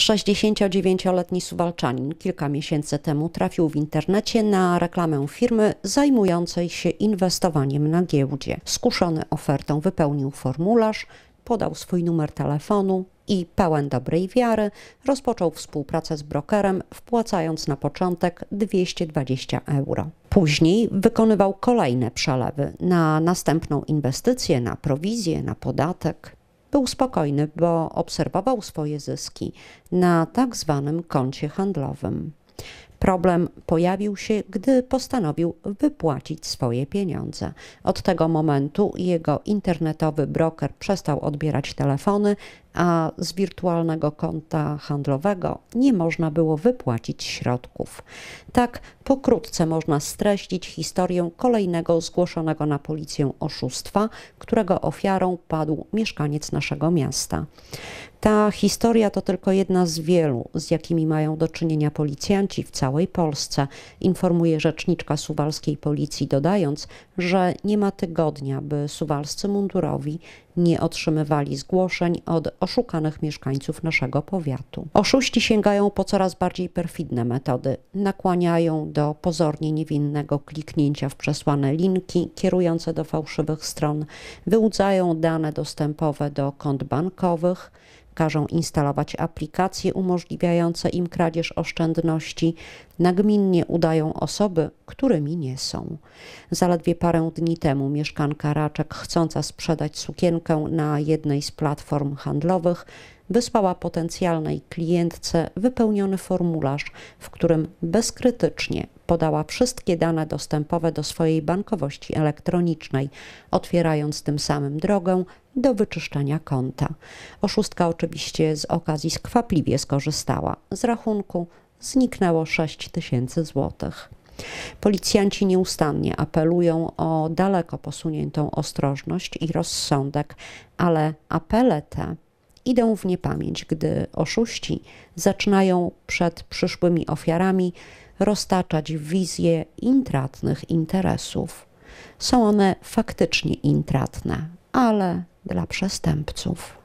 69-letni suwalczanin kilka miesięcy temu trafił w internecie na reklamę firmy zajmującej się inwestowaniem na giełdzie. Skuszony ofertą wypełnił formularz, podał swój numer telefonu i pełen dobrej wiary rozpoczął współpracę z brokerem, wpłacając na początek 220 euro. Później wykonywał kolejne przelewy na następną inwestycję, na prowizję, na podatek. Był spokojny, bo obserwował swoje zyski na tak zwanym koncie handlowym. Problem pojawił się, gdy postanowił wypłacić swoje pieniądze. Od tego momentu jego internetowy broker przestał odbierać telefony a z wirtualnego konta handlowego nie można było wypłacić środków. Tak pokrótce można streścić historię kolejnego zgłoszonego na policję oszustwa, którego ofiarą padł mieszkaniec naszego miasta. Ta historia to tylko jedna z wielu, z jakimi mają do czynienia policjanci w całej Polsce, informuje rzeczniczka suwalskiej policji, dodając, że nie ma tygodnia, by suwalscy mundurowi nie otrzymywali zgłoszeń od oszukanych mieszkańców naszego powiatu. Oszuści sięgają po coraz bardziej perfidne metody, nakłaniają do pozornie niewinnego kliknięcia w przesłane linki kierujące do fałszywych stron, wyłudzają dane dostępowe do kont bankowych, każą instalować aplikacje umożliwiające im kradzież oszczędności, nagminnie udają osoby, którymi nie są. Zaledwie parę dni temu mieszkanka Raczek chcąca sprzedać sukienkę na jednej z platform handlowych wysłała potencjalnej klientce wypełniony formularz, w którym bezkrytycznie podała wszystkie dane dostępowe do swojej bankowości elektronicznej, otwierając tym samym drogę do wyczyszczenia konta. Oszustka oczywiście z okazji skwapliwie skorzystała. Z rachunku zniknęło 6 tysięcy złotych. Policjanci nieustannie apelują o daleko posuniętą ostrożność i rozsądek, ale apele te idą w niepamięć, gdy oszuści zaczynają przed przyszłymi ofiarami roztaczać wizje intratnych interesów. Są one faktycznie intratne, ale dla przestępców.